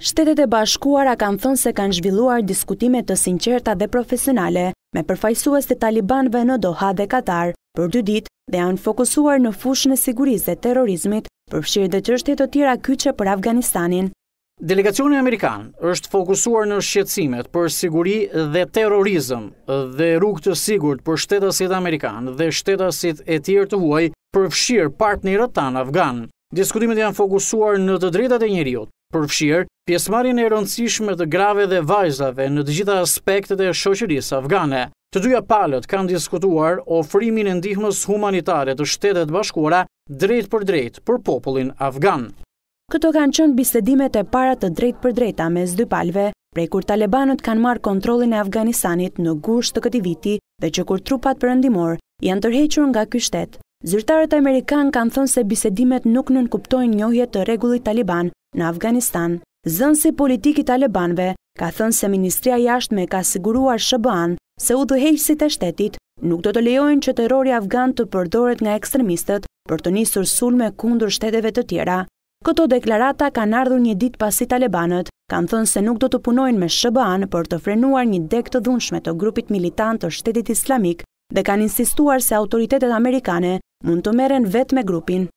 Shtetet e bashkuara kanë thënë se kanë zhvilluar diskutimet të sinqerta dhe profesionale me përfajsuas të talibanve në Doha dhe Katar për dy dit dhe janë fokusuar në fushën e sigurisë dhe terorizmit përfshirë dhe qështet të tjera kyqe për Afganistanin. Delegacioni Amerikan është fokusuar në shqetsimet për siguri dhe terorizm dhe rrugë të sigurt për shtetasit Amerikan dhe shtetasit e tjerë të huaj përfshirë partnerët tanë Afganë. Diskutimet janë fokusuar në të drejtat e njeriut, përfshirë pjesmarin e rëndësishme të grave dhe vajzave në të gjitha aspektet e shoqërisë afgane. Të dyja palët kanë diskutuar ofrimin e ndihmës humanitare të Shtetet Bashkuara drejt për drejt për popullin afgan. Këto kanë qënë bisedimet e para të drejt për drejta me zdy palve, prej kur talebanët kanë marë kontrolin e Afganistanit në gusht të këti viti dhe që kur trupat përëndimor janë tërhequr nga kështet. Zyrtarët Amerikanë kanë thënë se bisedimet nuk nënkuptojnë njohje të regullit Taliban në Afganistan. zënësi politikit Talibanve, ka thënë se Ministria Jashtë me ka siguruar Shëban se u dhehejësit e shtetit nuk do të lejojnë që terori Afgan të përdoret nga ekstremistët për të njësër sulme kundur shteteve të tjera. Këto deklarata ka ardhur një dit pasi Talibanët, kanë thënë se nuk do të punojnë me Shëban për të frenuar një dek të dhunshme të grupit militant të shtetit islamik dhe kanë insistuar se autoritetet amerikane mund të meren vet me grupin.